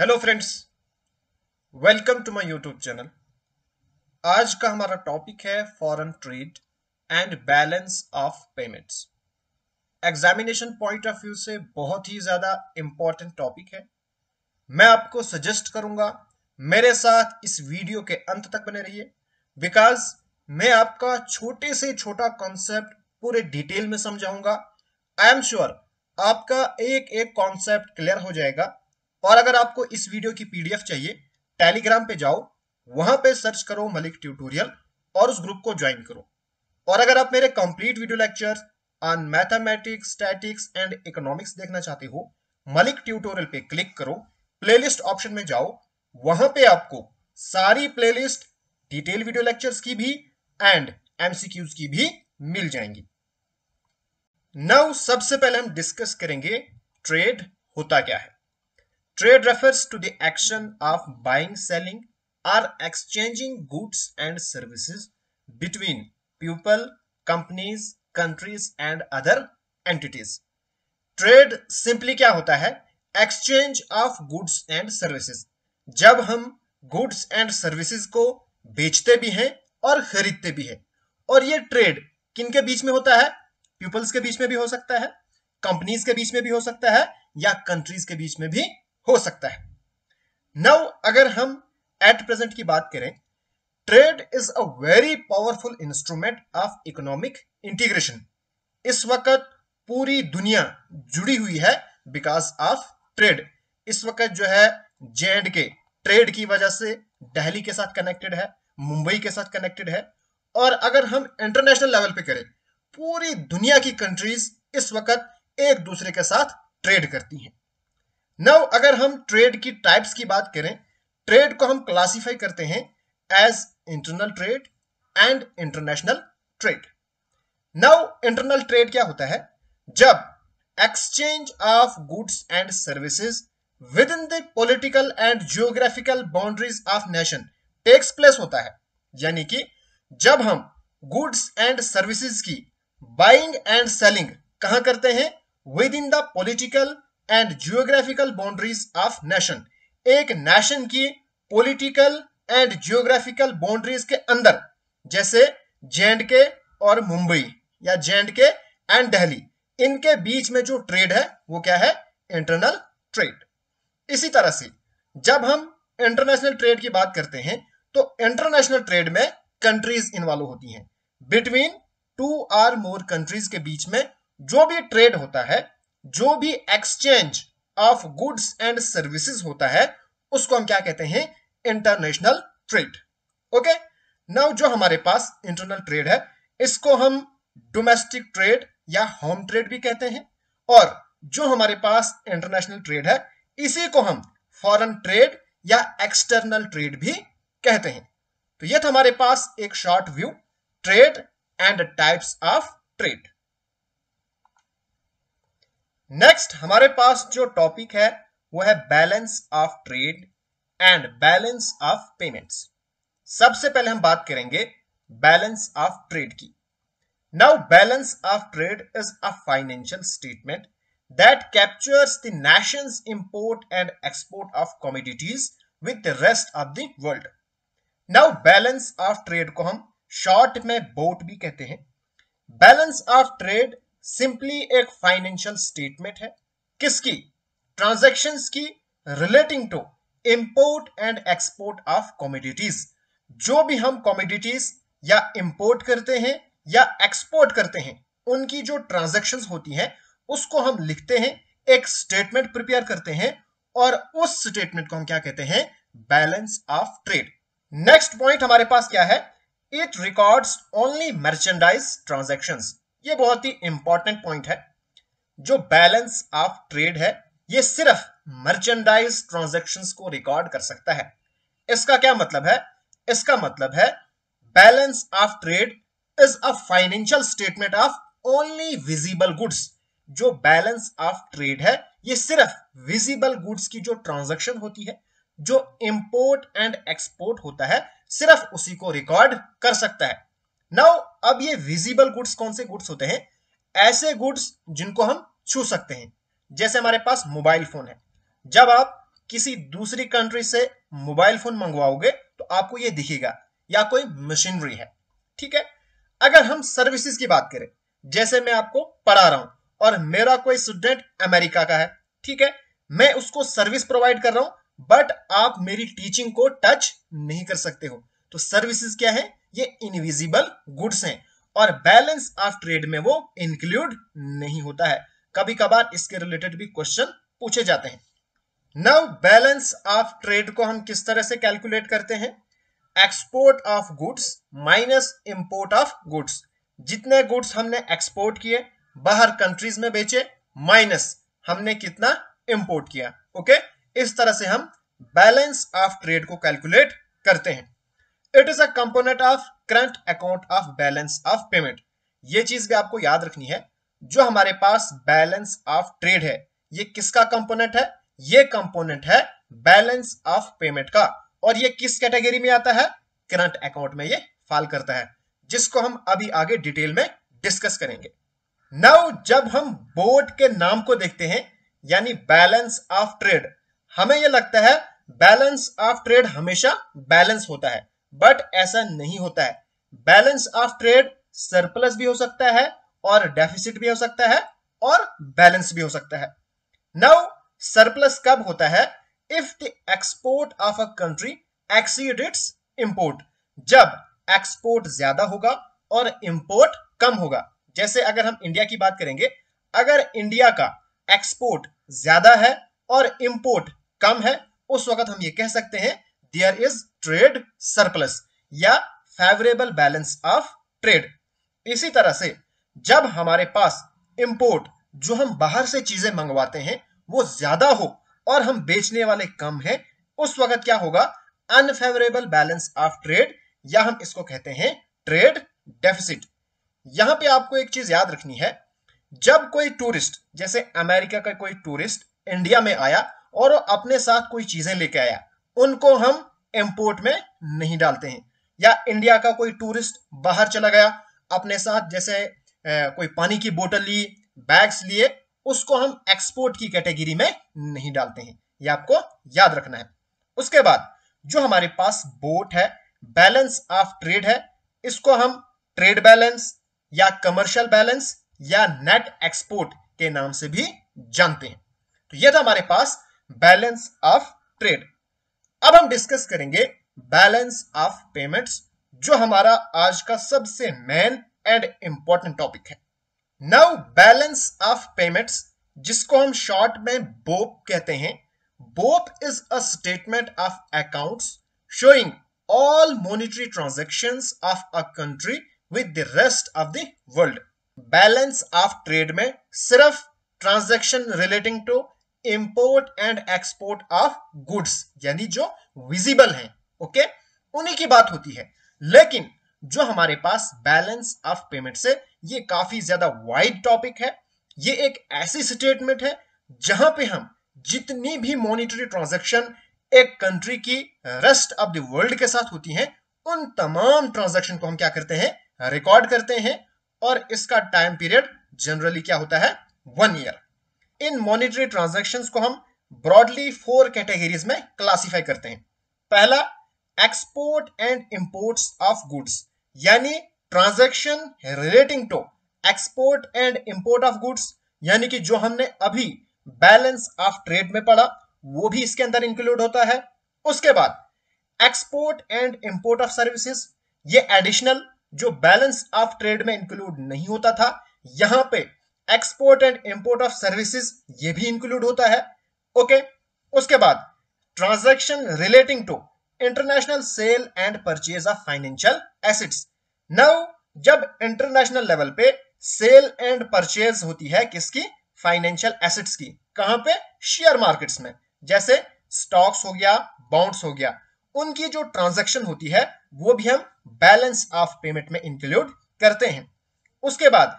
Hello friends welcome to my YouTube channel आज का हमारा टॉपिक है foreign trade and balance of payments examination point of view से बहुत ही ज्यादा इंपॉर्टेंट टॉपिक है मैं आपको सजेस्ट करूंगा मेरे साथ इस वीडियो के अंत तक बने रहिए बिकॉज मैं आपका छोटे से छोटा कॉन्सेप्ट पूरे डिटेल में समझाऊंगा आई एम श्योर आपका एक एक कॉन्सेप्ट क्लियर हो जाएगा और अगर आपको इस वीडियो की पीडीएफ चाहिए टेलीग्राम पे जाओ वहां पे सर्च करो मलिक ट्यूटोरियल और उस ग्रुप को ज्वाइन करो और अगर आप मेरे complete video lecture on mathematics statics and economics देखना चाहते हो मलिक ट्यूटोरियल पे क्लिक करो प्लेलिस्ट ऑप्शन में जाओ वहां पे आपको सारी प्लेलिस्ट डिटेल वीडियो लेक्चर्स की भी एंड एमसीक्यूज की भी मिल जाएंगी नाउ सबसे पहले हम डिस्कस करेंगे ट्रेड होता क्या है Trade refers to the action of buying, selling, or exchanging goods and services between people, companies, countries and other entities. Trade simply क्या होता है exchange of goods and services जब हम गुड्स एंड सर्विसेज को बेचते भी हैं और खरीदते भी हैं और ये ट्रेड किन के बीच में होता है पीपल्स के बीच में भी हो सकता है कंपनीज के बीच में भी हो सकता है या कंट्रीज के बीच में भी हो सकता है नव अगर हम एट प्रेजेंट की बात करें trade is a very powerful instrument of economic integration इस वक्त पूरी दुनिया जुड़ी हुई है बिकॉज ऑफ ट्रेड इस वक्त जो है जे एंड के ट्रेड की वजह से दिल्ली के साथ कनेक्टेड है मुंबई के साथ कनेक्टेड है और अगर हम इंटरनेशनल लेवल पे करें पूरी दुनिया की कंट्रीज इस वक्त एक दूसरे के साथ ट्रेड करती हैं नाउ अगर हम ट्रेड की टाइप्स की बात करें ट्रेड को हम क्लासिफाई करते हैं as internal trade and international trade now internal trade क्या होता है जब exchange of goods and services within the political and geographical boundaries of nation takes place होता है यानी कि जब हम गुड्स एंड सर्विसेज की बाइंग एंड सेलिंग कहां करते हैं within the political and geographical boundaries of nation एक नेशन की पॉलिटिकल एंड जियोग्राफिकल बाउंड्रीज के अंदर जैसे जे के और मुंबई या जे के एंड दिल्ली इनके बीच में जो ट्रेड है वो क्या है इंटरनल ट्रेड इसी तरह से जब हम इंटरनेशनल ट्रेड की बात करते हैं तो इंटरनेशनल ट्रेड में कंट्रीज इन्वॉल्व होती हैं between two or more countries के बीच में जो भी ट्रेड होता है जो भी exchange of goods and services होता है उसको हम क्या कहते हैं इंटरनेशनल ट्रेड ओके नाउ जो हमारे पास इंटरनल ट्रेड है इसको हम डोमेस्टिक ट्रेड या होम ट्रेड भी कहते हैं और जो हमारे पास इंटरनेशनल ट्रेड है इसी को हम फॉरेन ट्रेड या एक्सटर्नल ट्रेड भी कहते हैं तो यह था हमारे पास एक short view trade and types of trade next हमारे पास जो टॉपिक है वो है balance of trade and balance of payments सबसे पहले हम बात करेंगे बैलेंस ऑफ ट्रेड की now balance of trade is a financial statement that captures the nation import and export of commodities with the rest of the world now balance of trade को हम short में BOT भी कहते हैं balance of trade simply एक financial statement है किसकी transaction की relating to import and export of commodities जो भी हम कॉमोडिटीज या इंपोर्ट करते हैं या एक्सपोर्ट करते हैं उनकी जो ट्रांजेक्शन होती है उसको हम लिखते हैं एक स्टेटमेंट प्रिपेयर करते हैं और उस स्टेटमेंट को हम क्या कहते हैं balance of trade next point हमारे पास क्या है it records only merchandise transaction ये बहुत ही इंपॉर्टेंट पॉइंट है जो बैलेंस ऑफ ट्रेड है ये सिर्फ मर्चेंडाइज ट्रांजेक्शन को रिकॉर्ड कर सकता है इसका क्या मतलब है इसका मतलब है balance of trade is a financial statement of only visible goods जो बैलेंस ऑफ ट्रेड है ये सिर्फ विजिबल गुड्स की जो ट्रांजेक्शन होती है जो इंपोर्ट एंड एक्सपोर्ट होता है सिर्फ उसी को रिकॉर्ड कर सकता है नाउ अब ये विजिबल गुड्स कौन से गुड्स होते हैं ऐसे गुड्स जिनको हम छू सकते हैं जैसे हमारे पास मोबाइल फोन है जब आप किसी दूसरी कंट्री से मोबाइल फोन मंगवाओगे तो आपको ये दिखेगा या कोई मशीनरी है ठीक है अगर हम सर्विसेज की बात करें जैसे मैं आपको पढ़ा रहा हूं और मेरा कोई स्टूडेंट अमेरिका का है ठीक है मैं उसको सर्विस प्रोवाइड कर रहा हूं बट आप मेरी टीचिंग को टच नहीं कर सकते हो तो सर्विसेज क्या है ये इनविजिबल गुड्स हैं और बैलेंस ऑफ ट्रेड में वो इंक्लूड नहीं होता है कभी कभार इसके रिलेटेड भी क्वेश्चन पूछे जाते हैं नाउ बैलेंस ऑफ ट्रेड को हम किस तरह से कैलकुलेट करते हैं export of goods minus import of goods जितने गुड्स हमने एक्सपोर्ट किए बाहर कंट्रीज में बेचे माइनस हमने कितना इंपोर्ट किया ओके इस तरह से हम बैलेंस ऑफ ट्रेड को कैलकुलेट करते हैं it is a component of current account of balance of payment ये चीज भी आपको याद रखनी है जो हमारे पास बैलेंस ऑफ ट्रेड है ये किसका कंपोनेंट है ये कंपोनेंट है बैलेंस ऑफ पेमेंट का और ये किस कैटेगरी में आता है करंट अकाउंट में ये फॉल करता है जिसको हम अभी आगे डिटेल में डिस्कस करेंगे नाउ जब हम बोर्ड के नाम को देखते हैं यानी बैलेंस ऑफ ट्रेड हमें यह लगता है बैलेंस ऑफ ट्रेड हमेशा बैलेंस होता है बट ऐसा नहीं होता है बैलेंस ऑफ ट्रेड सरप्लस भी हो सकता है और डेफिसिट भी हो सकता है और बैलेंस भी हो सकता है नाउ सरप्लस कब होता है if the export of a country exceed its import जब एक्सपोर्ट ज्यादा होगा और इंपोर्ट कम होगा जैसे अगर हम इंडिया की बात करेंगे अगर इंडिया का एक्सपोर्ट ज्यादा है और इंपोर्ट कम है उस वक्त हम ये कह सकते हैं देयर इज ट्रेड सरप्लस या फेवरेबल बैलेंस ऑफ ट्रेड इसी तरह से जब हमारे पास इंपोर्ट जो हम बाहर से चीजें मंगवाते हैं वो ज्यादा हो और हम बेचने वाले कम है उस वक्त क्या होगा अनफेवरेबल बैलेंस ऑफ ट्रेड या हम इसको कहते हैं ट्रेड डेफिसिट यहां पे आपको एक चीज याद रखनी है जब कोई टूरिस्ट जैसे अमेरिका का कोई टूरिस्ट इंडिया में आया और अपने साथ कोई चीजें लेके आया उनको हम इम्पोर्ट में नहीं डालते हैं या इंडिया का कोई टूरिस्ट बाहर चला गया अपने साथ जैसे कोई पानी की बोतल ली बैग्स लिए उसको हम एक्सपोर्ट की कैटेगरी में नहीं डालते हैं ये आपको याद रखना है उसके बाद जो हमारे पास बोट है बैलेंस ऑफ ट्रेड है इसको हम ट्रेड बैलेंस या कमर्शियल बैलेंस या नेट एक्सपोर्ट के नाम से भी जानते हैं तो यह था हमारे पास बैलेंस ऑफ ट्रेड अब हम डिस्कस करेंगे बैलेंस ऑफ पेमेंट्स जो हमारा आज का सबसे मेन एंड इंपॉर्टेंट टॉपिक है नाउ बैलेंस ऑफ पेमेंट्स जिसको हम शॉर्ट में बोप कहते हैं BOP is a statement of accounts showing all monetary transactions of a country with the rest of the world balance of trade में सिर्फ transaction relating to import and export of goods यानी जो visible हैं okay उन्हीं की बात होती है लेकिन जो हमारे पास बैलेंस ऑफ पेमेंट से ये काफी ज्यादा वाइड टॉपिक है ये एक ऐसी स्टेटमेंट है जहां पे हम जितनी भी मॉनिटरी ट्रांजैक्शन एक कंट्री की रेस्ट ऑफ द वर्ल्ड के साथ होती हैं उन तमाम ट्रांजैक्शन को हम क्या करते हैं रिकॉर्ड करते हैं और इसका टाइम पीरियड जनरली क्या होता है one year in monetary transaction को हम ब्रॉडली फोर कैटेगरीज में क्लासीफाई करते हैं पहला export and import of goods यानी transaction relating to export and import of goods यानी कि जो हमने अभी बैलेंस ऑफ ट्रेड में पढ़ा वो भी इसके अंदर इंक्लूड होता है उसके बाद export and import of services ये एडिशनल जो बैलेंस ऑफ ट्रेड में इंक्लूड नहीं होता था यहां पे export and import of services ये भी इंक्लूड होता है ओके okay? उसके बाद transaction relating to international sale and purchase of financial assets now जब इंटरनेशनल लेवल पे सेल एंड परचेज होती है किसकी फाइनेंशियल एसेट्स की कहां पे शेयर मार्केट्स में जैसे स्टॉक्स हो गया बॉन्ड्स हो गया उनकी जो ट्रांजैक्शन होती है वो भी हम बैलेंस ऑफ पेमेंट में इंक्लूड करते हैं उसके बाद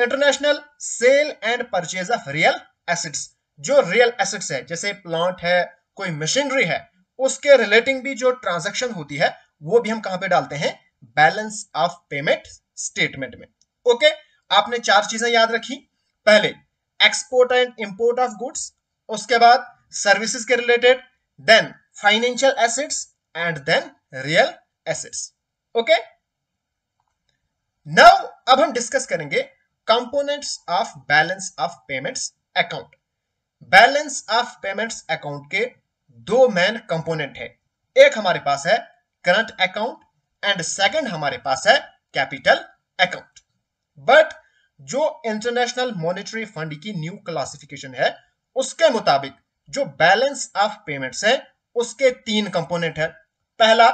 international sale and purchase of real assets जो रियल एसेट्स है जैसे प्लांट है कोई मशीनरी है उसके रिलेटिंग भी जो ट्रांजेक्शन होती है वो भी हम कहां पे डालते हैं बैलेंस ऑफ पेमेंट स्टेटमेंट में ओके आपने चार चीजें याद रखी पहले export and import of goods उसके बाद सर्विसेज के related then financial assets and then real assets okay now अब हम डिस्कस करेंगे components of balance of payments account balance of payments account के दो मेन कंपोनेंट है एक हमारे पास है करंट अकाउंट एंड सेकंड हमारे पास है कैपिटल अकाउंट बट जो इंटरनेशनल मॉनेटरी फंड की न्यू क्लासिफिकेशन है उसके मुताबिक जो बैलेंस ऑफ पेमेंट्स है उसके तीन कंपोनेंट है पहला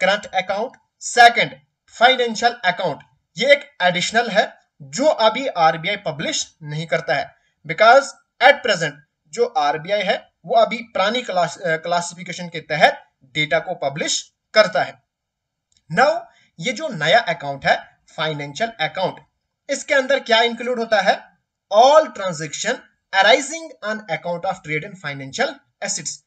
current account second financial account ये एक एडिशनल है जो अभी आरबीआई पब्लिश नहीं करता है बिकॉज एट प्रेजेंट जो आरबीआई है वो अभी प्राणी क्लासिफिकेशन के तहत डेटा को पब्लिश करता है नाउ ये जो नया अकाउंट है फाइनेंशियल अकाउंट इसके अंदर क्या इंक्लूड होता है all transaction arising on account of trade and financial assets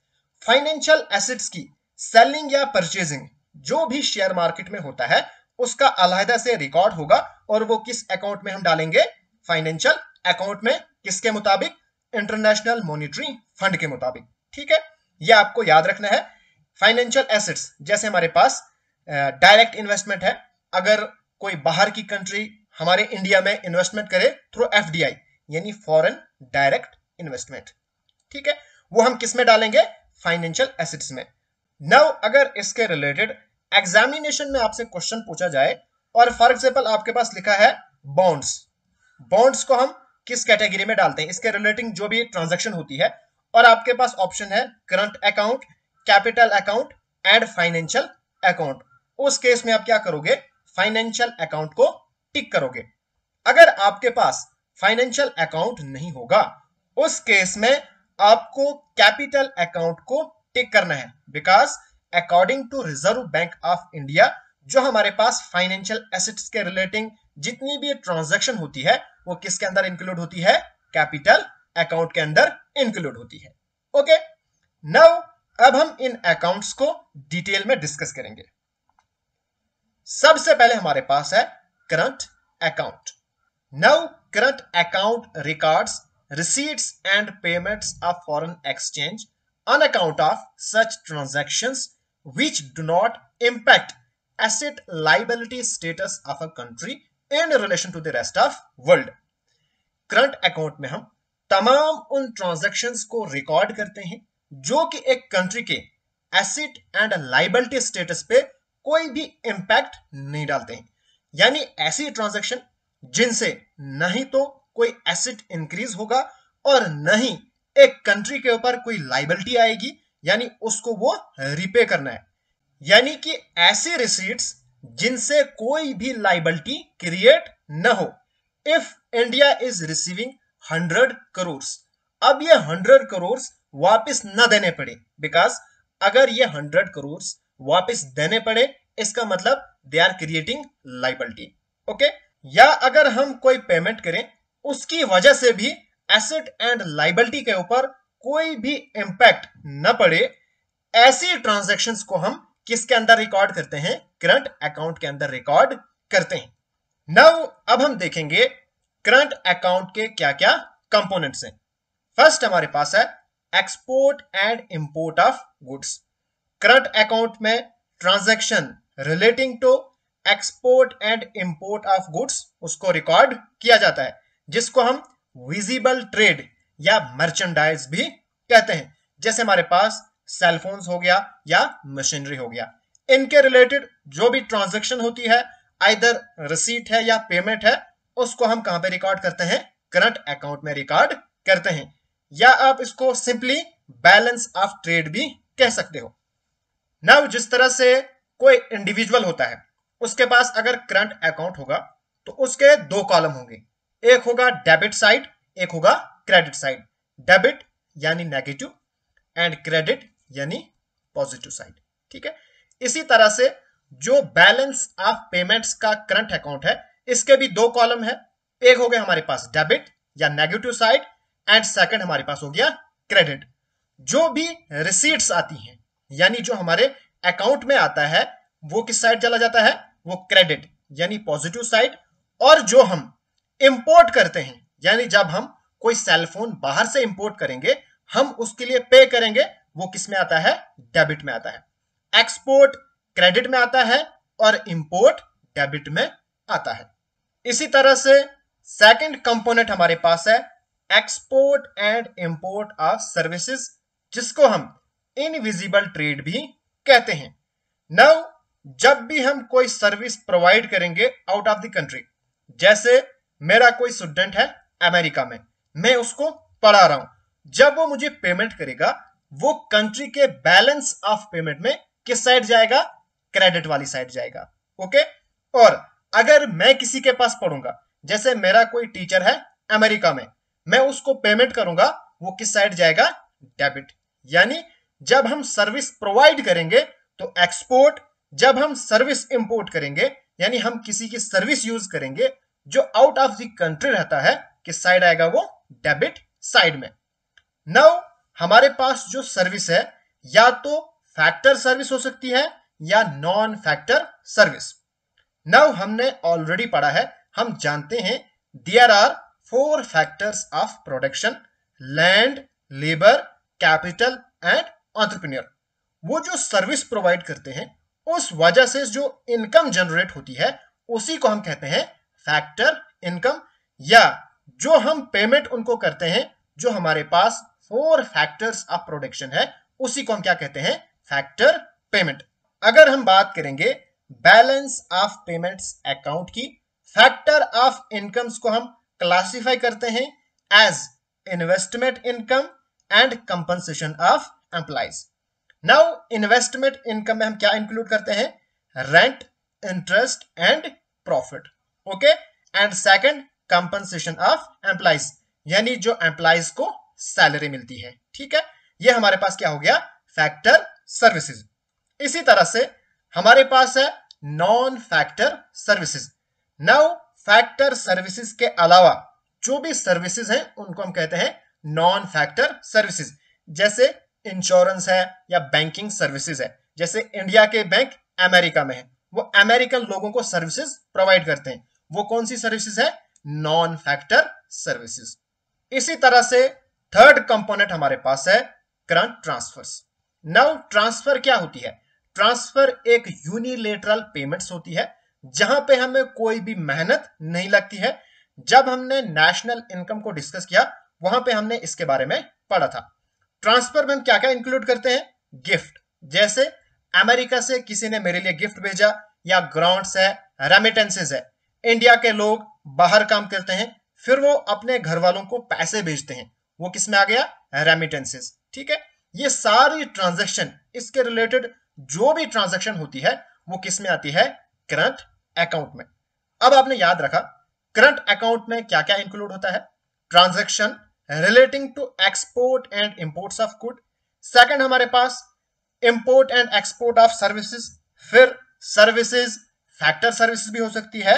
financial assets की सेलिंग या परचेजिंग जो भी शेयर मार्केट में होता है उसका अलहदा से रिकॉर्ड होगा और वो किस अकाउंट में हम डालेंगे फाइनेंशियल अकाउंट में किसके मुताबिक इंटरनेशनल मॉनिटरिंग फंड के मुताबिक ठीक है ये आपको याद रखना है फाइनेंशियल एसेट्स जैसे हमारे पास डायरेक्ट इन्वेस्टमेंट है अगर कोई बाहर की कंट्री हमारे इंडिया में इन्वेस्टमेंट करे थ्रू एफ यानी फॉरन डायरेक्ट इन्वेस्टमेंट ठीक है वो हम किस में डालेंगे फाइनेंशियल एसेट्स में नव अगर इसके रिलेटेड एग्जामिनेशन में आपसे क्वेश्चन पूछा जाए और फॉर एग्जाम्पल आपके पास लिखा है बॉन्ड्स बॉन्ड्स को हम किस कैटेगरी में डालते हैं इसके रिलेटिंग जो भी ट्रांजेक्शन होती है और आपके पास ऑप्शन है current account capital account and financial account उस केस में आप क्या करोगे फाइनेंशियल अकाउंट को टिक करोगे अगर आपके पास फाइनेंशियल अकाउंट नहीं होगा उस केस में आपको कैपिटल अकाउंट को टिक करना है because according to Reserve Bank of India जो हमारे पास फाइनेंशियल एसेट्स के रिलेटिंग जितनी भी ट्रांजेक्शन होती है वो किसके अंदर इंक्लूड होती है कैपिटल अकाउंट के अंदर इंक्लूड होती है ओके नाउ अब हम इन अकाउंट्स को डिटेल में डिस्कस करेंगे सबसे पहले हमारे पास है current account now current account records receipts and payments of foreign exchange on account of such transaction which do not impact asset liability status of a country in relation to the rest of world current account में हम तमाम उन transaction को record करते हैं जो कि एक कंट्री के एसेट एंड लाइबिलिटी स्टेटस पे कोई भी इंपैक्ट नहीं डालते हैं यानी ऐसी ट्रांजेक्शन जिनसे नहीं तो कोई एसेट इंक्रीज होगा और नहीं एक कंट्री के ऊपर कोई लाइबिलिटी आएगी यानी उसको वो रिपे करना है यानी कि ऐसे रिसीट्स जिनसे कोई भी लाइबिलिटी क्रिएट न हो if India is receiving hundred crore अब ये हंड्रेड करोड़ वापस न देने पड़े बिकॉज अगर ये हंड्रेड करोड़ वापस देने पड़े इसका मतलब they are creating liability okay या अगर हम कोई पेमेंट करें उसकी वजह से भी एसेट एंड लाइबिलिटी के ऊपर कोई भी इंपैक्ट न पड़े ऐसी ट्रांजेक्शन को हम किसके अंदर रिकॉर्ड करते हैं करंट अकाउंट के अंदर रिकॉर्ड करते हैं नव अब हम देखेंगे करंट अकाउंट के क्या क्या कंपोनेंट्स हैं फर्स्ट हमारे पास है export and import of goods current account में transaction relating to export and import of goods उसको रिकॉर्ड किया जाता है जिसको हम विजिबल ट्रेड या मर्चेंडाइज भी कहते हैं जैसे हमारे पास सेलफोन्स हो गया या मशीनरी हो गया इनके रिलेटेड जो भी ट्रांजेक्शन होती है आइदर रिसीट है या पेमेंट है उसको हम कहां पे रिकॉर्ड करते हैं करंट अकाउंट में रिकॉर्ड करते हैं या आप इसको सिंपली बैलेंस ऑफ ट्रेड भी कह सकते हो नव जिस तरह से कोई इंडिविजुअल होता है उसके पास अगर करंट अकाउंट होगा तो उसके दो कॉलम होंगे एक होगा डेबिट साइड एक होगा क्रेडिट साइड डेबिट यानी नेगेटिव एंड क्रेडिट यानी पॉजिटिव साइड ठीक है इसी तरह से जो बैलेंस ऑफ पेमेंट्स का करंट अकाउंट है इसके भी दो कॉलम है एक हो गया हमारे पास डेबिट या नेगेटिव साइड एंड सेकंड हमारे पास हो गया क्रेडिट जो भी रिसीट्स आती हैं यानी जो हमारे अकाउंट में आता है वो किस साइड चला जाता है वो क्रेडिट यानी पॉजिटिव साइड और जो हम इंपोर्ट करते हैं यानी जब हम कोई सेलफोन बाहर से इंपोर्ट करेंगे हम उसके लिए पे करेंगे वो किस में आता है डेबिट में आता है एक्सपोर्ट क्रेडिट में आता है और इंपोर्ट डेबिट में आता है इसी तरह से सेकंड कंपोनेंट हमारे पास है export and import of services जिसको हम इनविजिबल ट्रेड भी कहते हैं नाउ जब भी हम कोई सर्विस प्रोवाइड करेंगे आउट ऑफ द कंट्री जैसे मेरा कोई स्टूडेंट है अमेरिका में मैं उसको पढ़ा रहा हूं जब वो मुझे पेमेंट करेगा वो कंट्री के बैलेंस ऑफ पेमेंट में किस साइड जाएगा क्रेडिट वाली साइड जाएगा ओके और अगर मैं किसी के पास पढ़ूंगा जैसे मेरा कोई टीचर है अमेरिका में मैं उसको पेमेंट करूंगा वो किस साइड जाएगा डेबिट यानी जब हम सर्विस प्रोवाइड करेंगे तो एक्सपोर्ट जब हम सर्विस इंपोर्ट करेंगे यानी हम किसी की सर्विस यूज करेंगे जो आउट ऑफ द कंट्री रहता है किस साइड आएगा वो डेबिट साइड में नव हमारे पास जो सर्विस है या तो फैक्टर सर्विस हो सकती है या नॉन फैक्टर सर्विस नव हमने ऑलरेडी पढ़ा है हम जानते हैं there are four factors of production land labour capital and entrepreneur वो जो सर्विस प्रोवाइड करते हैं उस वजह से जो इनकम जनरेट होती है उसी को हम कहते हैं फैक्टर इनकम या जो हम पेमेंट उनको करते हैं जो हमारे पास फोर फैक्टर्स ऑफ प्रोडक्शन है उसी को हम क्या कहते हैं फैक्टर पेमेंट अगर हम बात करेंगे बैलेंस ऑफ पेमेंट्स अकाउंट की फैक्टर ऑफ इनकम्स को हम क्लासिफाई करते हैं as investment income and compensation of employees now investment income में हम क्या इंक्लूड करते हैं rent interest and profit okay and second compensation of employees यानी जो एम्प्लाइज को सैलरी मिलती है ठीक है ये हमारे पास क्या हो गया फैक्टर सर्विसेज इसी तरह से हमारे पास है non factor services now factor services के अलावा जो भी सर्विसेज हैं उनको हम कहते हैं नॉन फैक्टर सर्विसेज जैसे इंश्योरेंस है या बैंकिंग सर्विसेज है जैसे इंडिया के बैंक अमेरिका में है वो अमेरिकन लोगों को सर्विसेज प्रोवाइड करते हैं वो कौन सी सर्विसेज है नॉन फैक्टर सर्विसेज इसी तरह से थर्ड कंपोनेंट हमारे पास है करंट ट्रांसफर्स नाउ ट्रांसफर क्या होती है ट्रांसफर एक यूनिलेटरल पेमेंट्स होती है जहां पे हमें कोई भी मेहनत नहीं लगती है जब हमने नेशनल इनकम को डिस्कस किया वहां पे हमने इसके बारे में पढ़ा था ट्रांसफर में हम क्या क्या इंक्लूड करते हैं गिफ्ट जैसे अमेरिका से किसी ने मेरे लिए गिफ्ट भेजा या ग्रांट्स है रेमिटेंसेज है इंडिया के लोग बाहर काम करते हैं फिर वो अपने घर वालों को पैसे भेजते हैं वो किस में आ गया रेमिटेंसेस ठीक है ये सारी ट्रांजेक्शन इसके रिलेटेड जो भी ट्रांजेक्शन होती है वो किस में आती है करंट अकाउंट में अब आपने याद रखा करंट अकाउंट में क्या क्या इंक्लूड होता है transaction relating to export and import of good second हमारे पास import and export of services फिर सर्विसेज फैक्टर सर्विसेज भी हो सकती है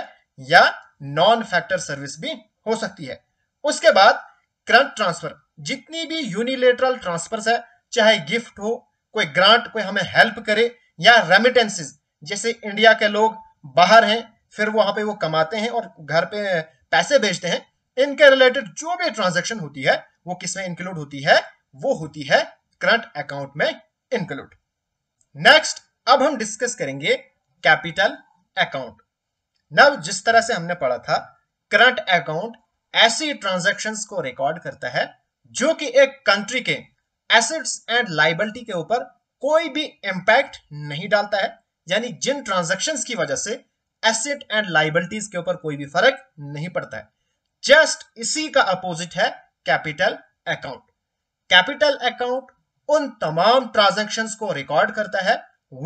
या नॉन फैक्टर सर्विस भी हो सकती है उसके बाद करंट ट्रांसफर जितनी भी यूनिलेटरल ट्रांसफर है चाहे गिफ्ट हो कोई ग्रांट कोई हमें हेल्प करे या रेमिटेंसेस जैसे इंडिया के लोग बाहर हैं फिर वहां पे वो कमाते हैं और घर पे पैसे भेजते हैं इनके रिलेटेड जो भी ट्रांजेक्शन होती है वो किसमें इंक्लूड होती है वो होती है करंट अकाउंट में इंक्लूड नेक्स्ट अब हम डिस्कस करेंगे कैपिटल अकाउंट नव जिस तरह से हमने पढ़ा था करंट अकाउंट ऐसी ट्रांजेक्शन को रिकॉर्ड करता है जो कि एक कंट्री के एसेट्स एंड लाइबिलिटी के ऊपर कोई भी इंपैक्ट नहीं डालता है यानी जिन ट्रांजेक्शन की वजह से एसेट एंड लाइबिलिटीज के ऊपर कोई भी फर्क नहीं पड़ता है जस्ट इसी का अपोजिट है कैपिटल अकाउंट कैपिटल अकाउंट उन तमाम ट्रांजेक्शन को रिकॉर्ड करता है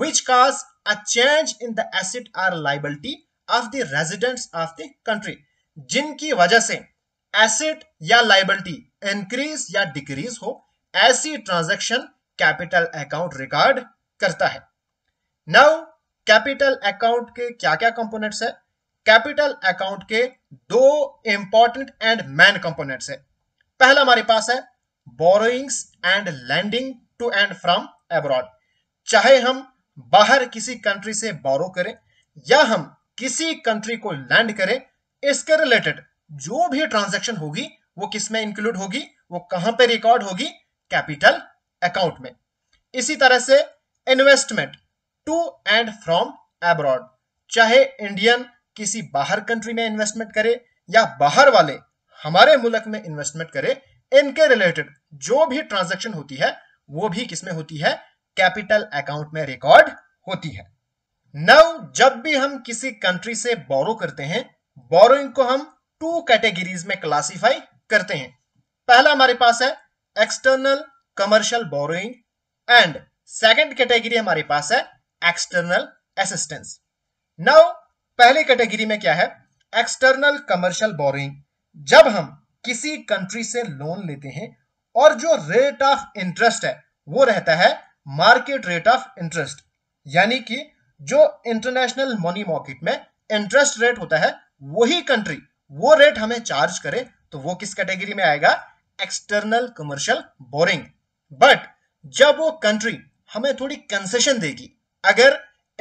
which cause a change in the asset or liability of the residents of the country जिनकी वजह से एसेट या लाइबिलिटी इंक्रीज या डिक्रीज हो ऐसी ट्रांजेक्शन कैपिटल अकाउंट रिकॉर्ड करता है नाउ कैपिटल अकाउंट के क्या क्या कंपोनेंट्स है कैपिटल अकाउंट के दो इंपॉर्टेंट एंड मैन कंपोनेंट्स है पहला हमारे पास है borrowings and lending to and from abroad चाहे हम बाहर किसी कंट्री से बोरो करें या हम किसी कंट्री को लैंड करे इसके रिलेटेड जो भी ट्रांजेक्शन होगी वो किसमें इंक्लूड होगी वो कहां पे रिकॉर्ड होगी कैपिटल अकाउंट में इसी तरह से investment to and from abroad चाहे इंडियन किसी बाहर कंट्री में इन्वेस्टमेंट करे या बाहर वाले हमारे मुल्क में इन्वेस्टमेंट करे इनके रिलेटेड जो भी ट्रांजेक्शन होती है वो भी किसमें होती है कैपिटल अकाउंट में रिकॉर्ड होती है नाउ जब भी हम किसी कंट्री से बोरो करते हैं बोरोइंग को हम टू कैटेगरीज में क्लासिफाई करते हैं पहला हमारे पास है external commercial borrowing and second category हमारे पास है एक्सटर्नल असिस्टेंस नाउ पहले कैटेगरी में क्या है एक्सटर्नल कमर्शियल बोरोइंग जब हम किसी कंट्री से लोन लेते हैं और जो रेट ऑफ इंटरेस्ट है वो रहता है मार्केट रेट ऑफ इंटरेस्ट यानी कि जो इंटरनेशनल मनी मार्केट में इंटरेस्ट रेट होता है वही कंट्री वो रेट हमें चार्ज करे तो वो किस कैटेगरी में आएगा एक्सटर्नल कमर्शियल बोरिंग बट जब वो कंट्री हमें थोड़ी कंसेशन देगी अगर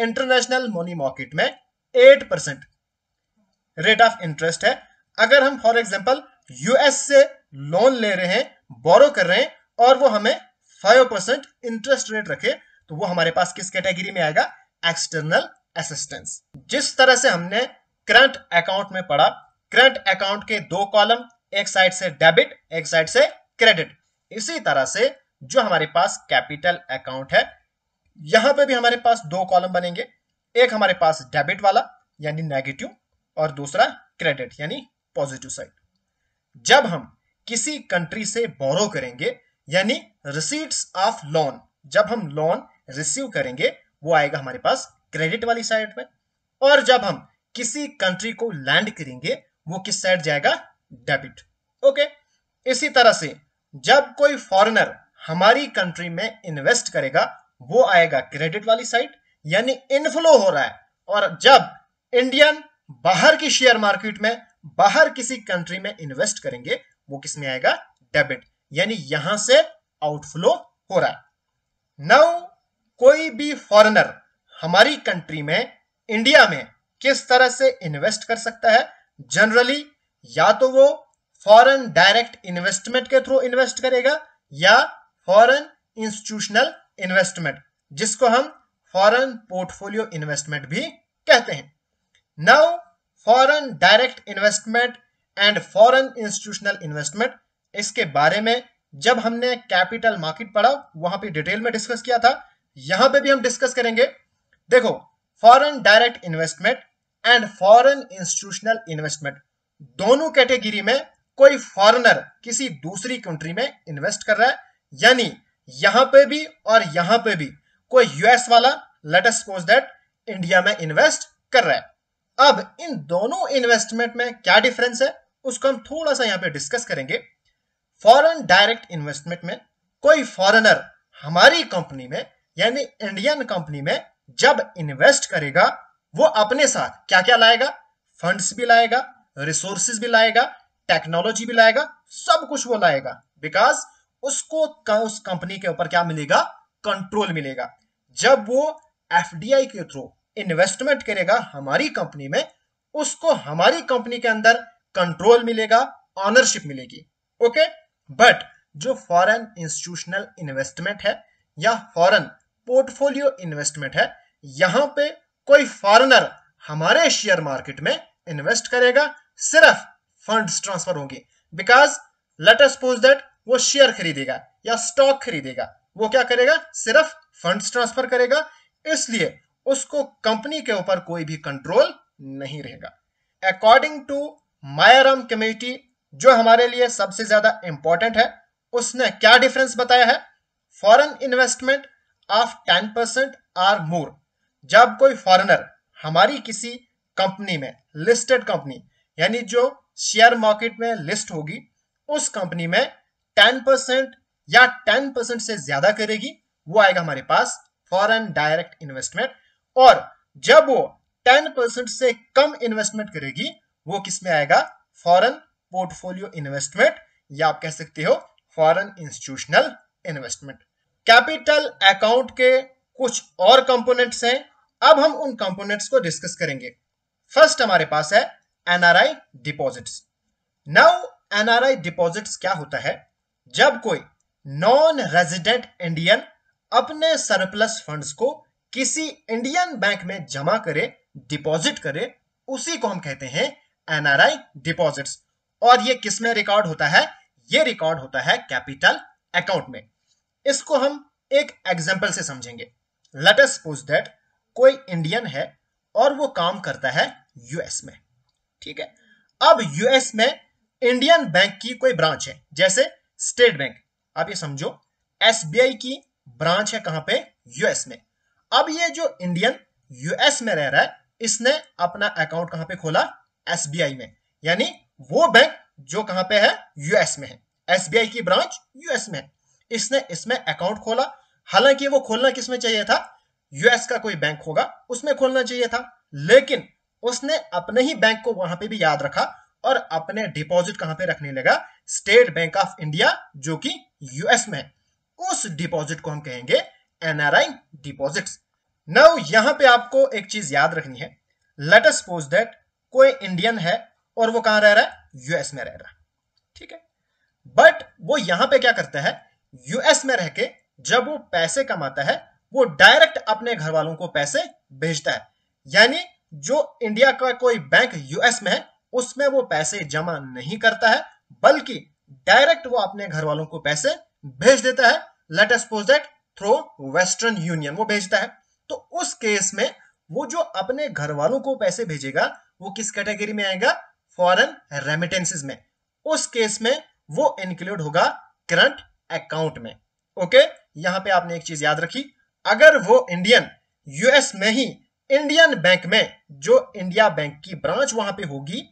इंटरनेशनल मनी मार्केट में eight percent rate of interest है अगर हम फॉर एग्जाम्पल यूएस से लोन ले रहे हैं बोरो कर रहे हैं और वो हमें फाइव परसेंट इंटरेस्ट रेट रखे तो वो हमारे पास किस कैटेगरी में आएगा एक्सटर्नल असिस्टेंस जिस तरह से हमने करंट अकाउंट में पढ़ा करंट अकाउंट के दो कॉलम एक साइड से डेबिट एक साइड से क्रेडिट इसी तरह से जो हमारे पास कैपिटल अकाउंट है यहां पे भी हमारे पास दो कॉलम बनेंगे एक हमारे पास डेबिट वाला यानी नेगेटिव और दूसरा क्रेडिट यानी पॉजिटिव साइड जब हम किसी कंट्री से बोरो करेंगे यानी रिसीट्स ऑफ लोन जब हम लोन रिसीव करेंगे वो आएगा हमारे पास क्रेडिट वाली साइड में और जब हम किसी कंट्री को लैंड करेंगे वो किस साइड जाएगा डेबिट ओके इसी तरह से जब कोई फॉरेनर हमारी कंट्री में इन्वेस्ट करेगा वो आएगा क्रेडिट वाली साइड यानी इनफ्लो हो रहा है और जब इंडियन बाहर की शेयर मार्केट में बाहर किसी कंट्री में इन्वेस्ट करेंगे वो किस में आएगा डेबिट यानी यहां से आउटफ्लो हो रहा है नाउ कोई भी फॉरेनर हमारी कंट्री में इंडिया में किस तरह से इन्वेस्ट कर सकता है जनरली या तो वो फॉरेन डायरेक्ट इन्वेस्टमेंट के थ्रू इन्वेस्ट करेगा या फॉरेन इंस्टीट्यूशनल इन्वेस्टमेंट जिसको हम फॉरेन पोर्टफोलियो इन्वेस्टमेंट भी कहते हैं now foreign direct investment and foreign institutional investment इसके बारे में जब हमने कैपिटल मार्केट पढ़ा वहां पे डिटेल में डिस्कस किया था यहां पे भी हम डिस्कस करेंगे देखो foreign direct investment and foreign institutional investment दोनों कैटेगरी में कोई फॉरेनर किसी दूसरी कंट्री में इन्वेस्ट कर रहा है यानी यहां पे भी और यहां पे भी कोई यूएस वाला let us suppose that India में इन्वेस्ट कर रहा है अब इन दोनों इन्वेस्टमेंट में क्या डिफरेंस है उसको हम थोड़ा सा यहां पे डिस्कस करेंगे फॉरेन डायरेक्ट इन्वेस्टमेंट में कोई फॉरेनर हमारी कंपनी में यानी इंडियन कंपनी में जब इन्वेस्ट करेगा वो अपने साथ क्या क्या लाएगा फंड्स भी लाएगा रिसोर्सेज भी लाएगा टेक्नोलॉजी भी लाएगा सब कुछ वो लाएगा बिकॉज उसको उस कंपनी के ऊपर क्या मिलेगा कंट्रोल मिलेगा जब वो एफ के थ्रू इन्वेस्टमेंट करेगा हमारी कंपनी में उसको हमारी कंपनी के अंदर कंट्रोल मिलेगा ऑनरशिप मिलेगी ओके बट जो फॉरेन इंस्टीट्यूशनल इन्वेस्टमेंट है या फॉरेन पोर्टफोलियो इन्वेस्टमेंट है यहां पे कोई फॉरेनर हमारे शेयर मार्केट में इन्वेस्ट करेगा सिर्फ फंड्स ट्रांसफर होंगे बिकॉज लेट सपोज दैट वो शेयर खरीदेगा या स्टॉक खरीदेगा वो क्या करेगा सिर्फ फंड्स ट्रांसफर करेगा इसलिए उसको कंपनी के ऊपर कोई भी कंट्रोल नहीं रहेगा अकॉर्डिंग टू मायाराम कमेटी जो हमारे लिए सबसे ज्यादा इंपॉर्टेंट है उसने क्या डिफरेंस बताया है foreign investment of ten percent or more जब कोई फॉरेनर हमारी किसी कंपनी में लिस्टेड कंपनी यानी जो शेयर मार्केट में लिस्ट होगी उस कंपनी में टेन परसेंट या टेन परसेंट से ज्यादा करेगी वो आएगा हमारे पास फॉरेन डायरेक्ट इन्वेस्टमेंट और जब वो टेन परसेंट से कम इन्वेस्टमेंट करेगी वो किसमें आएगा फॉरेन पोर्टफोलियो इन्वेस्टमेंट या आप कह सकते हो foreign institutional investment capital account के कुछ और कंपोनेंट्स हैं अब हम उन कंपोनेंट्स को डिस्कस करेंगे फर्स्ट हमारे पास है NRI deposits now NRI deposits क्या होता है जब कोई नॉन रेजिडेंट इंडियन अपने सरप्लस फंड्स को किसी इंडियन बैंक में जमा करे डिपॉजिट करे उसी को हम कहते हैं एनआरआई डिपॉजिट्स और ये किसमें रिकॉर्ड होता है ये रिकॉर्ड होता है कैपिटल अकाउंट में इसको हम एक एग्जाम्पल से समझेंगे लेटस पोज दैट कोई इंडियन है और वो काम करता है यूएस में ठीक है अब यूएस में इंडियन बैंक की कोई ब्रांच है जैसे स्टेट बैंक आप ये समझो एसबीआई की ब्रांच है कहां पे यूएस में अब ये जो इंडियन यूएस में रह रहा है इसने अपना अकाउंट कहां पे खोला एसबीआई में यानी वो बैंक जो कहां पे है यूएस में है एसबीआई की ब्रांच यूएस में है इसने इसमें अकाउंट खोला हालांकि वो खोलना किसमें चाहिए था यूएस का कोई बैंक होगा उसमें खोलना चाहिए था लेकिन उसने अपने ही बैंक को वहां पे भी याद रखा और अपने डिपॉजिट कहां पे रखने लगा स्टेट बैंक ऑफ इंडिया जो कि यूएस में उस डिपॉजिट को हम कहेंगे एनआरआई डिपॉजिट नाउ यहां पे आपको एक चीज याद रखनी है लेट अस सपोज दैट कोई इंडियन है और वो कहां रह रहा है यूएस में रह रहा है ठीक है बट वो यहां पे क्या करता है यूएस में रह के जब वो पैसे कमाता है वो डायरेक्ट अपने घर वालों को पैसे भेजता है यानी जो इंडिया का कोई बैंक यूएस में है उसमें वो पैसे जमा नहीं करता है बल्कि डायरेक्ट वो अपने घर वालों को पैसे भेज देता है let suppose that through Western Union वो भेजता है तो उस केस में वो जो अपने घर वालों को पैसे भेजेगा वो किस कैटेगरी में आएगा फॉरेन रेमिटेंसेस में उस केस में वो इंक्लूड होगा करंट अकाउंट में ओके यहां पे आपने एक चीज याद रखी अगर वो इंडियन यूएस में ही इंडियन बैंक में जो इंडिया बैंक की ब्रांच वहां पे होगी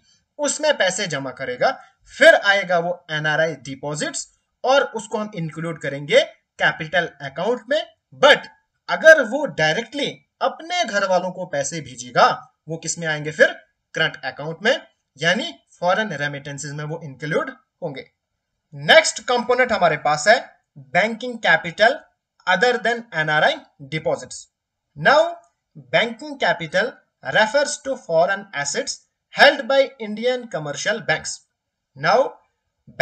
उसमें पैसे जमा करेगा फिर आएगा वो एनआरआई डिपॉजिट्स और उसको हम इंक्लूड करेंगे कैपिटल अकाउंट में बट अगर वो डायरेक्टली अपने घर वालों को पैसे भेजेगा वो किस में आएंगे फिर करंट अकाउंट में यानी फॉरेन रेमिटेंसेस में वो इंक्लूड होंगे नेक्स्ट कंपोनेंट हमारे पास है banking capital other than NRI deposits now banking capital refers to foreign assets held by Indian commercial bank now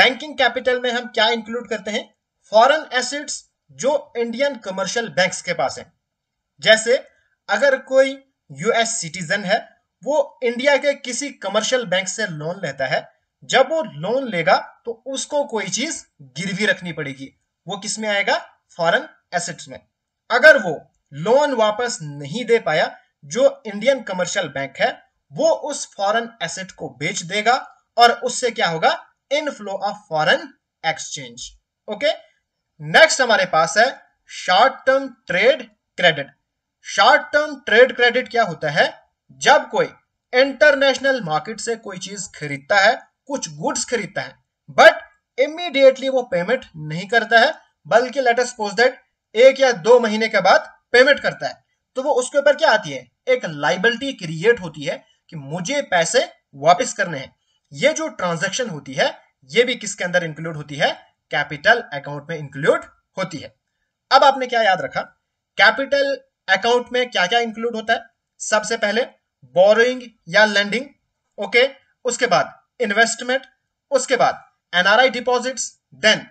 banking capital में हम क्या इंक्लूड करते हैं फॉरन एसेट्स जो इंडियन कमर्शियल बैंक्स के पास है जैसे अगर कोई यूएस सिटीजन है वो इंडिया के किसी कमर्शियल बैंक से लोन लेता है जब वो लोन लेगा तो उसको कोई चीज गिरवी रखनी पड़ेगी वो किसमें आएगा फॉरेन एसेट्स में अगर वो लोन वापस नहीं दे पाया जो इंडियन कमर्शियल बैंक है वो उस फॉरेन एसेट को बेच देगा और उससे क्या होगा inflow of foreign exchange okay next हमारे पास है short term trade credit short term trade credit क्या होता है जब कोई इंटरनेशनल मार्केट से कोई चीज खरीदता है कुछ गुड्स खरीदता है बट इमीडिएटली वो पेमेंट नहीं करता है बल्कि लेट अस सपोज दैट एक या दो महीने के बाद पेमेंट करता है तो वो उसके ऊपर क्या आती है एक लाइबिलिटी क्रिएट होती है कि मुझे पैसे वापस करने हैं ये जो ट्रांजेक्शन होती है ये भी किसके अंदर इंक्लूड होती है कैपिटल अकाउंट में इंक्लूड होती है अब आपने क्या याद रखा कैपिटल अकाउंट में क्या क्या इंक्लूड होता है सबसे पहले बोरोइंग या लैंडिंग ओके उसके बाद इन्वेस्टमेंट उसके बाद NRI deposits then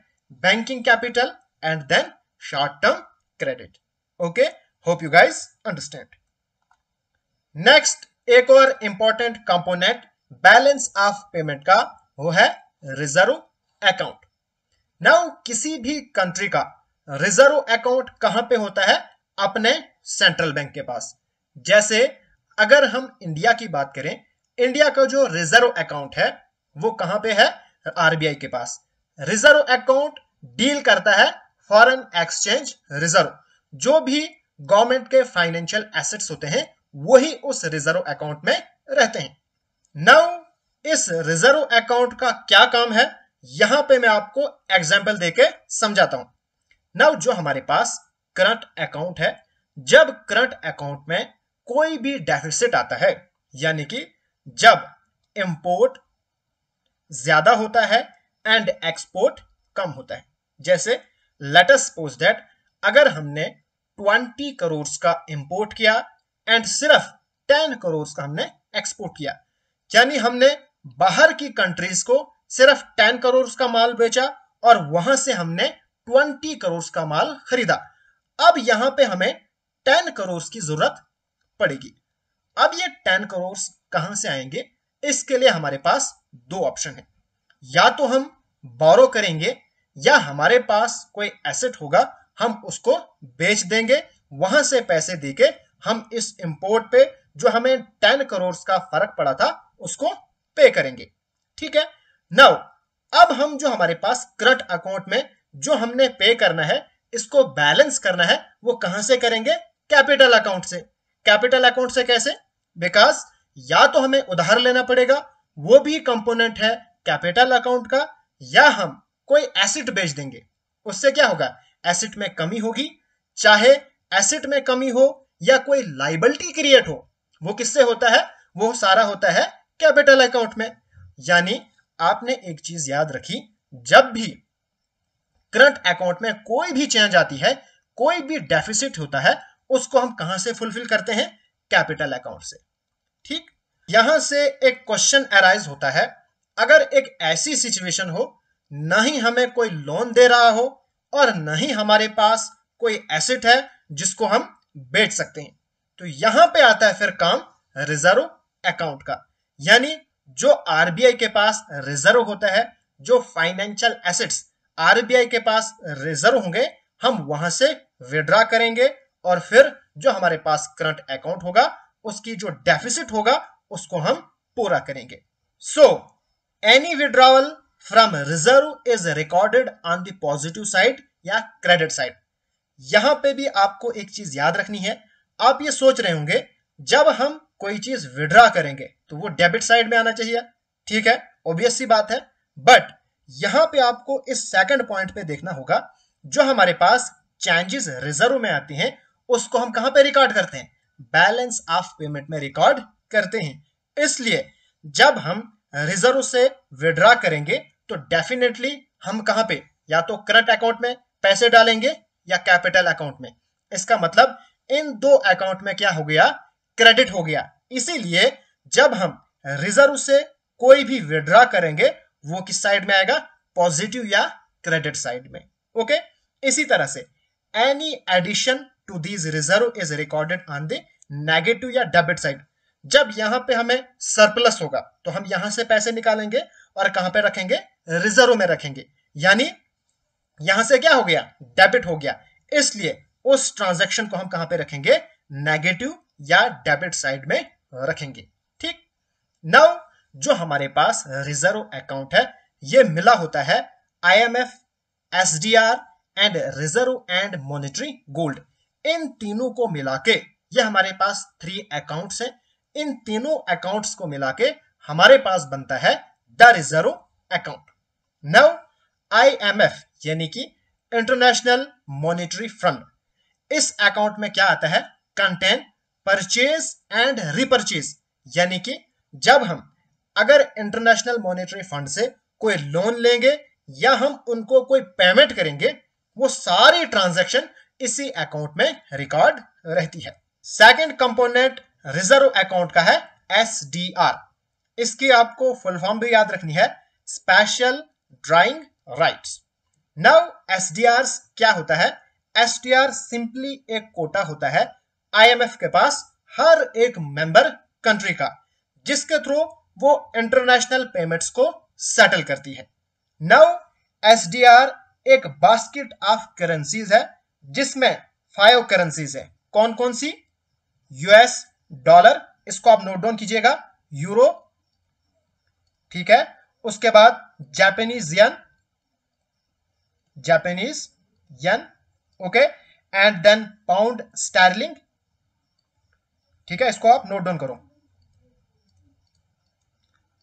banking capital and then short term credit okay hope you guys understand next एक और important component balance of payment का वो है रिजर्व अकाउंट नाउ किसी भी कंट्री का रिजर्व अकाउंट कहां पे होता है अपने सेंट्रल बैंक के पास जैसे अगर हम इंडिया की बात करें इंडिया का जो रिजर्व अकाउंट है वो कहां पे है आरबीआई के पास रिजर्व अकाउंट डील करता है फॉरेन एक्सचेंज रिजर्व जो भी गवर्नमेंट के फाइनेंशियल एसेट्स होते हैं वही उस रिजर्व अकाउंट में रहते हैं नाउ इस रिजर्व अकाउंट का क्या काम है यहां पे मैं आपको एग्जाम्पल देके समझाता हूं नाउ जो हमारे पास करंट अकाउंट है जब करंट अकाउंट में कोई भी डेफिसिट आता है यानी कि जब इंपोर्ट ज्यादा होता है एंड एक्सपोर्ट कम होता है जैसे लेटस अस सपोज दैट अगर हमने 20 करोड़ का इंपोर्ट किया एंड सिर्फ 10 करोड़ का हमने एक्सपोर्ट किया यानी हमने बाहर की कंट्रीज को सिर्फ 10 करोड़ का माल बेचा और वहां से हमने 20 करोड़ का माल खरीदा अब यहां पे हमें 10 करोड़ की जरूरत पड़ेगी अब ये 10 करोड़ कहां से आएंगे इसके लिए हमारे पास दो ऑप्शन है या तो हम बोरो करेंगे या हमारे पास कोई एसेट होगा हम उसको बेच देंगे वहां से पैसे देके हम इस इंपोर्ट पे जो हमें टेन करोड़ का फर्क पड़ा था उसको पे करेंगे ठीक है नाउ अब हम जो हमारे पास करंट अकाउंट में जो हमने पे करना है इसको बैलेंस करना है वो कहां से करेंगे कैपिटल अकाउंट से कैपिटल अकाउंट से कैसे बिकॉज या तो हमें उधार लेना पड़ेगा वो भी कंपोनेंट है कैपिटल अकाउंट का या हम कोई एसिट बेच देंगे उससे क्या होगा एसिट में कमी होगी चाहे एसिड में कमी हो या कोई लाइबिलिटी क्रिएट हो वो किससे होता है वो सारा होता है कैपिटल अकाउंट में यानी आपने एक चीज याद रखी जब भी करंट अकाउंट में कोई भी चेंज आती है कोई भी डेफिसिट होता है उसको हम कहां से फुलफिल करते हैं कैपिटल अकाउंट से ठीक यहां से एक क्वेश्चन अराइज होता है अगर एक ऐसी सिचुएशन हो ना ही हमें कोई लोन दे रहा हो और ना ही हमारे पास कोई एसेट है जिसको हम बेच सकते हैं तो यहां पे आता है फिर काम रिजर्व अकाउंट का यानी जो आरबीआई के पास रिजर्व होता है जो फाइनेंशियल एसेट्स आरबीआई के पास रिजर्व होंगे हम वहां से विड्रॉ करेंगे और फिर जो हमारे पास करंट अकाउंट होगा उसकी जो डेफिसिट होगा उसको हम पूरा करेंगे so any withdrawal from reserve is recorded on the positive side या क्रेडिट साइड यहां पे भी आपको एक चीज याद रखनी है आप ये सोच रहे होंगे जब हम कोई चीज विड्रॉ करेंगे तो वो डेबिट साइड में आना चाहिए ठीक है ऑब्वियस बात है बट यहां पे आपको इस सेकंड पॉइंट पे देखना होगा जो हमारे पास चेंजेस रिजर्व में आती हैं उसको हम कहां पे रिकॉर्ड करते हैं बैलेंस ऑफ पेमेंट में रिकॉर्ड करते हैं इसलिए जब हम रिजर्व से विड्रॉ करेंगे तो डेफिनेटली हम कहां पे या तो करंट अकाउंट में पैसे डालेंगे या कैपिटल अकाउंट में इसका मतलब इन दो अकाउंट में क्या हो गया क्रेडिट हो गया इसीलिए जब हम रिजर्व से कोई भी विड्रॉ करेंगे वो किस साइड में आएगा पॉजिटिव या क्रेडिट साइड में ओके इसी तरह से any addition to these reserve is recorded on the negative या डेबिट साइड जब यहां पे हमें सरप्लस होगा तो हम यहां से पैसे निकालेंगे और कहां पे रखेंगे रिजर्व में रखेंगे यानी यहां से क्या हो गया डेबिट हो गया इसलिए उस ट्रांजेक्शन को हम कहां पे रखेंगे नेगेटिव या डेबिट साइड में रखेंगे ठीक नाउ जो हमारे पास रिजर्व अकाउंट है ये मिला होता है IMF SDR and reserve and monetary gold इन तीनों को मिला के ये हमारे पास थ्री अकाउंट्स हैं इन तीनों अकाउंट्स को मिला के हमारे पास बनता है the reserve account now IMF यानी कि इंटरनेशनल मॉनेटरी फंड इस अकाउंट में क्या आता है कंटेन परचेज एंड रिपर्चेज यानी कि जब हम अगर इंटरनेशनल मॉनेटरी फंड से कोई लोन लेंगे या हम उनको कोई पेमेंट करेंगे वो सारी ट्रांजैक्शन इसी अकाउंट में रिकॉर्ड रहती है सेकंड कंपोनेंट रिजर्व अकाउंट का है एस इसकी आपको फुल फॉर्म भी याद रखनी है special drawing rights now SDR क्या होता है एस सिंपली एक कोटा होता है आईएमएफ के पास हर एक मेंबर कंट्री का जिसके थ्रू वो इंटरनेशनल पेमेंट्स को सेटल करती है नाउ एस एक बास्केट ऑफ करेंसीज है जिसमें फाइव करेंसीज है कौन कौन सी यूएस डॉलर इसको आप नोट डाउन कीजिएगा यूरो ठीक है उसके बाद Japanese yen Japanese yen okay and then pound sterling ठीक है इसको आप नोट डाउन करो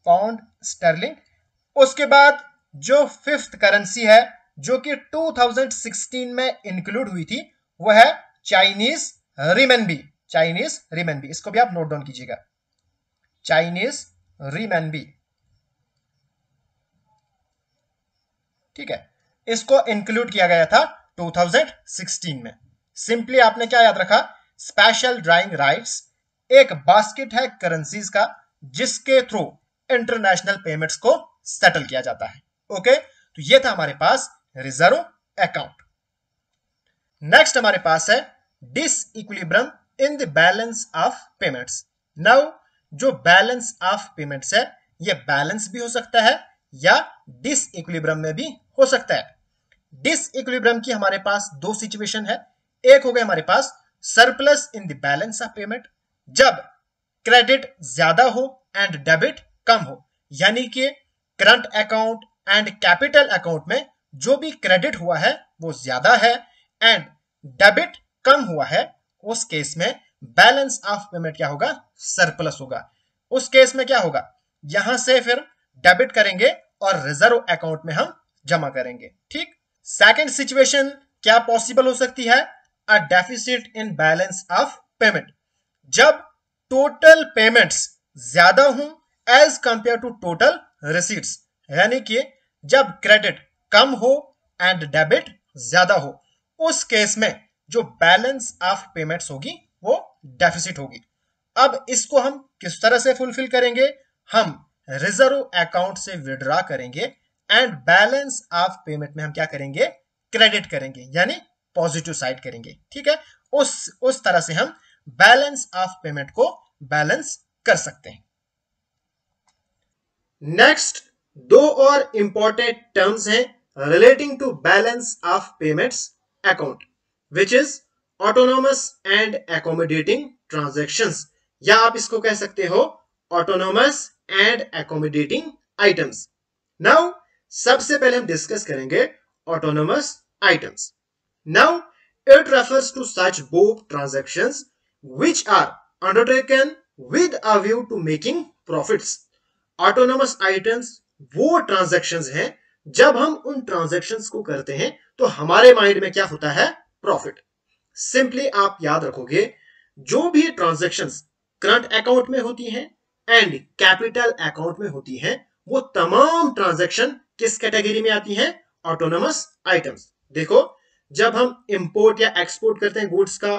पाउंड स्टर्लिंग उसके बाद जो फिफ्थ करेंसी है जो कि 2016 में इंक्लूड हुई थी वो है चाइनीज रिमेनबी चाइनीज रिमेनबी इसको भी आप नोट डाउन कीजिएगा चाइनीज रिमेनबी ठीक है इसको इंक्लूड किया गया था 2016 में सिंपली आपने क्या याद रखा स्पेशल ड्राइंग राइट्स एक बास्केट है करेंसीज का जिसके थ्रू इंटरनेशनल पेमेंट्स को सेटल किया जाता है ओके तो ये था हमारे पास रिजर्व अकाउंट नेक्स्ट हमारे पास है disequilibrium in the balance of payments now जो बैलेंस ऑफ पेमेंट्स है ये बैलेंस भी हो सकता है या डिस इक्विलिब्रम में भी हो सकता है डिस इक्विलिब्रम की हमारे पास दो सिचुएशन है एक हो गया हमारे पास surplus in the balance of payment जब क्रेडिट ज्यादा हो एंड डेबिट कम हो यानी कि current account and capital account में जो भी क्रेडिट हुआ है वो ज्यादा है एंड डेबिट कम हुआ है उस केस में बैलेंस ऑफ पेमेंट क्या होगा सरप्लस होगा उस केस में क्या होगा यहां से फिर डेबिट करेंगे और रिजर्व अकाउंट में हम जमा करेंगे ठीक सेकंड सिचुएशन क्या पॉसिबल हो सकती है a deficit in balance of payment जब टोटल पेमेंट्स ज्यादा हूं as compare to total receipts यानी कि जब क्रेडिट कम हो एंड डेबिट ज्यादा हो उस केस में जो बैलेंस ऑफ पेमेंट्स होगी वो डेफिसिट होगी अब इसको हम किस तरह से फुलफिल करेंगे हम रिजर्व अकाउंट से विड्रॉ करेंगे एंड बैलेंस ऑफ पेमेंट में हम क्या करेंगे क्रेडिट करेंगे यानी पॉजिटिव साइड करेंगे ठीक है उस उस तरह से हम बैलेंस ऑफ पेमेंट को बैलेंस कर सकते हैं नेक्स्ट दो और इंपॉर्टेंट टर्म्स हैं relating to balance of payments account which is autonomous and accommodating transactions या आप इसको कह सकते हो autonomous and accommodating items now सबसे पहले हम डिस्कस करेंगे autonomous items now it refers to such both transactions which are undertaken with a view to making profits autonomous items वो transactions हैं जब हम उन ट्रांजेक्शन को करते हैं तो हमारे माइंड में क्या होता है प्रॉफिट सिंपली आप याद रखोगे जो भी ट्रांजेक्शन करंट अकाउंट में होती हैं एंड कैपिटल अकाउंट में होती हैं वो तमाम ट्रांजेक्शन किस कैटेगरी में आती हैं ऑटोनोमस आइटम्स देखो जब हम इंपोर्ट या एक्सपोर्ट करते हैं गुड्स का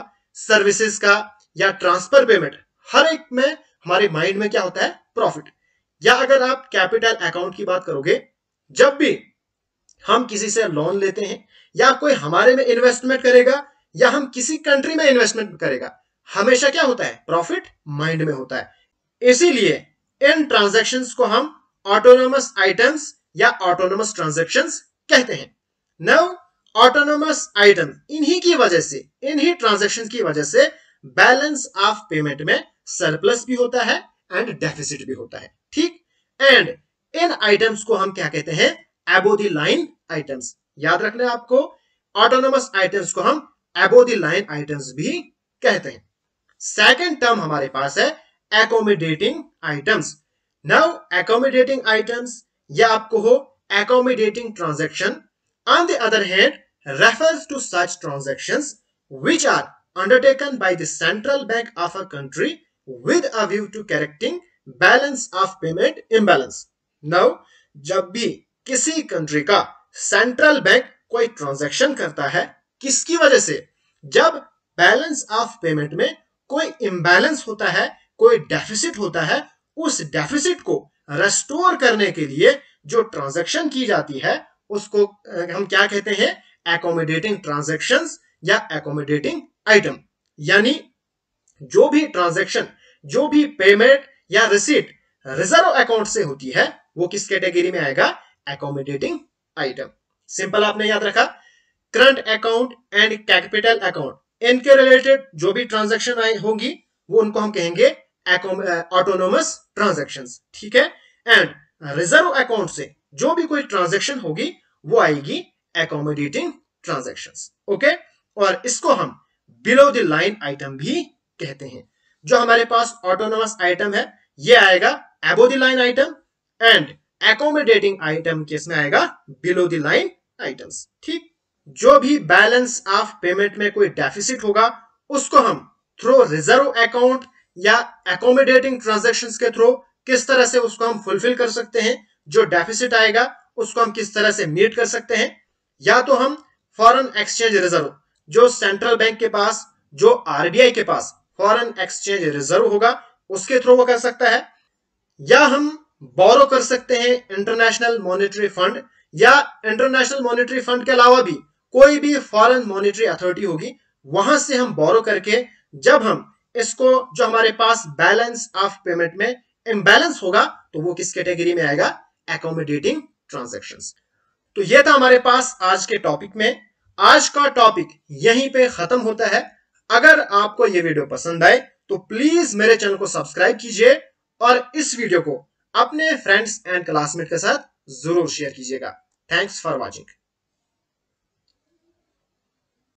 सर्विसेज का या ट्रांसफर पेमेंट हर एक में हमारे माइंड में क्या होता है प्रॉफिट या अगर आप कैपिटल अकाउंट की बात करोगे जब भी हम किसी से लोन लेते हैं या कोई हमारे में इन्वेस्टमेंट करेगा या हम किसी कंट्री में इन्वेस्टमेंट करेगा हमेशा क्या होता है प्रॉफिट माइंड में होता है इसीलिए इन ट्रांजेक्शन को हम ऑटोनोमस आइटम्स या ऑटोनोमस ट्रांजेक्शन कहते हैं नव ऑटोनोमस आइटम इन्हीं की वजह से इन्हीं ट्रांजेक्शन की वजह से बैलेंस ऑफ पेमेंट में सरप्लस भी होता है एंड डेफिसिट भी होता है ठीक एंड इन आइटम्स को हम क्या कहते हैं एबो दी लाइन आइटम्स याद रखना आपको ऑटोनोमस आइटम्स को हम एबो दी लाइन आइटम्स भी कहते हैं सेकेंड टर्म हमारे पास है accommodating items now accommodating items या आपको हो accommodating transaction on the other hand refer to such transaction which are undertaken by the central bank of a country with a view to correcting balance of payment imbalance नव जब भी किसी country का central bank कोई transaction करता है किसकी वजह से जब बैलेंस ऑफ पेमेंट में कोई इम्बैलेंस होता है कोई डेफिसिट होता है उस डेफिसिट को रेस्टोर करने के लिए जो ट्रांजैक्शन की जाती है उसको हम क्या कहते हैं एकोमोडेटिंग ट्रांजेक्शन या एकोमोडेटिंग आइटम यानी जो भी ट्रांजेक्शन जो भी पेमेंट या रिसीट रिजर्व अकाउंट से होती है वो किस कैटेगरी में आएगा एकोमोडेटिंग आइटम सिंपल आपने याद रखा current account and capital account इनके रिलेटेड जो भी ट्रांजेक्शन होगी वो उनको हम कहेंगे ऑटोनोमस ट्रांजेक्शन ठीक है एंड रिजर्व अकाउंट से जो भी कोई ट्रांजेक्शन होगी वो आएगी एकोमोडेटिंग ट्रांजेक्शन ओके और इसको हम बिलो द लाइन आइटम भी कहते हैं जो हमारे पास ऑटोनोमस आइटम है ये आएगा above the line item and accommodating item किसमें आएगा बिलो द लाइन आइटम्स ठीक जो भी बैलेंस ऑफ पेमेंट में कोई डेफिसिट होगा उसको हम थ्रू रिजर्व अकाउंट या एकोमोडेटिंग ट्रांजेक्शन के थ्रू किस तरह से उसको हम फुलफिल कर सकते हैं जो डेफिसिट आएगा उसको हम किस तरह से मीट कर सकते हैं या तो हम फॉरेन एक्सचेंज रिजर्व जो सेंट्रल बैंक के पास जो आरबीआई के पास फॉरेन एक्सचेंज रिजर्व होगा उसके थ्रू वो कर सकता है या हम बोरो कर सकते हैं इंटरनेशनल मॉनेटरी फंड या इंटरनेशनल मॉनेटरी फंड के अलावा भी कोई भी फॉरेन मॉनेटरी अथॉरिटी होगी वहां से हम बोरो करके जब हम इसको जो हमारे पास बैलेंस ऑफ पेमेंट में इम्बेलेंस होगा तो वो किस कैटेगरी में आएगा एकोमोडेटिंग ट्रांजेक्शन तो ये था हमारे पास आज के टॉपिक में आज का टॉपिक यहीं पे खत्म होता है अगर आपको ये वीडियो पसंद आए तो प्लीज मेरे चैनल को सब्सक्राइब कीजिए और इस वीडियो को अपने फ्रेंड्स एंड क्लासमेट के साथ जरूर शेयर कीजिएगा थैंक्स फॉर वॉचिंग